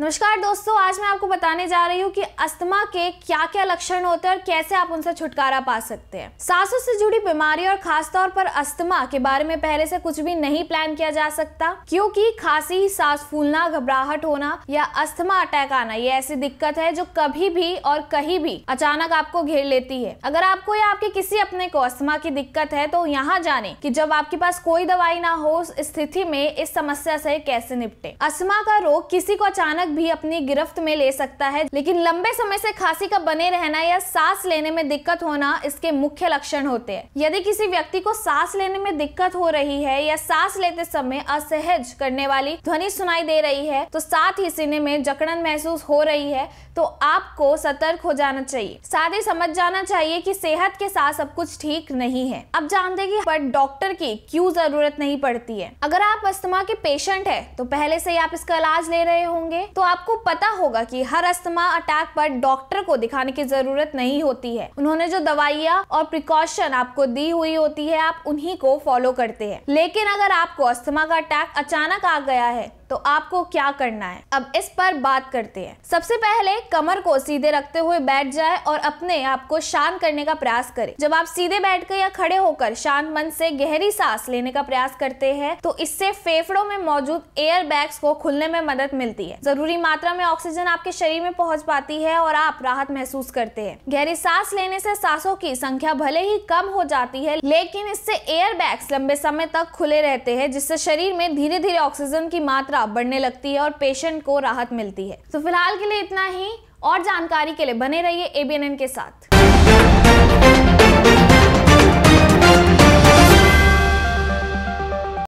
नमस्कार दोस्तों आज मैं आपको बताने जा रही हूँ कि अस्थमा के क्या क्या लक्षण होते हैं और कैसे आप उनसे छुटकारा पा सकते हैं सांसों से जुड़ी बीमारी और खासतौर पर अस्थमा के बारे में पहले से कुछ भी नहीं प्लान किया जा सकता क्योंकि खांसी सांस फूलना घबराहट होना या अस्थमा अटैक आना ये ऐसी दिक्कत है जो कभी भी और कहीं भी अचानक आपको घेर लेती है अगर आपको या आपके किसी अपने को अस्थमा की दिक्कत है तो यहाँ जाने की जब आपके पास कोई दवाई ना हो उस स्थिति में इस समस्या से कैसे निपटे अस्थमा का रोग किसी को अचानक तक भी अपनी गिरफ्त में ले सकता है लेकिन लंबे समय से खांसी का बने रहना या सांस लेने में दिक्कत होना इसके मुख्य लक्षण होते हैं यदि किसी व्यक्ति को सांस लेने में दिक्कत हो रही है या सांस लेते समय असहज करने वाली ध्वनि सुनाई दे रही है तो साथ ही सीने में जकड़न महसूस हो रही है तो आपको सतर्क हो जाना चाहिए साथ ही समझ जाना चाहिए कि सेहत के साथ सब कुछ ठीक नहीं है अब जानते देगी कि पर डॉक्टर की क्यों जरूरत नहीं पड़ती है अगर आप अस्थमा के पेशेंट है तो पहले से ही आप इसका इलाज ले रहे होंगे तो आपको पता होगा कि हर अस्थमा अटैक पर डॉक्टर को दिखाने की जरूरत नहीं होती है उन्होंने जो दवाइयाँ और प्रिकॉशन आपको दी हुई होती है आप उन्हीं को फॉलो करते हैं लेकिन अगर आपको अस्थमा का अटैक अचानक आ गया है तो आपको क्या करना है अब इस पर बात करते हैं सबसे पहले कमर को सीधे रखते हुए बैठ जाए और अपने आप को शांत करने का प्रयास करें जब आप सीधे बैठ कर या खड़े होकर शांत मन से गहरी सांस लेने का प्रयास करते हैं तो इससे फेफड़ों में मौजूद एयर बैग्स को खुलने में मदद मिलती है जरूरी मात्रा में ऑक्सीजन आपके शरीर में पहुंच पाती है और आप राहत महसूस करते हैं गहरी सांस लेने से सांसों की संख्या भले ही कम हो जाती है लेकिन इससे एयर बैग्स लंबे समय तक खुले रहते हैं जिससे शरीर में धीरे धीरे ऑक्सीजन की मात्रा मात्रा बढ़ने लगती है और पेशेंट को राहत मिलती है तो फिलहाल के लिए इतना ही और जानकारी के लिए बने रहिए एबीएनएन के साथ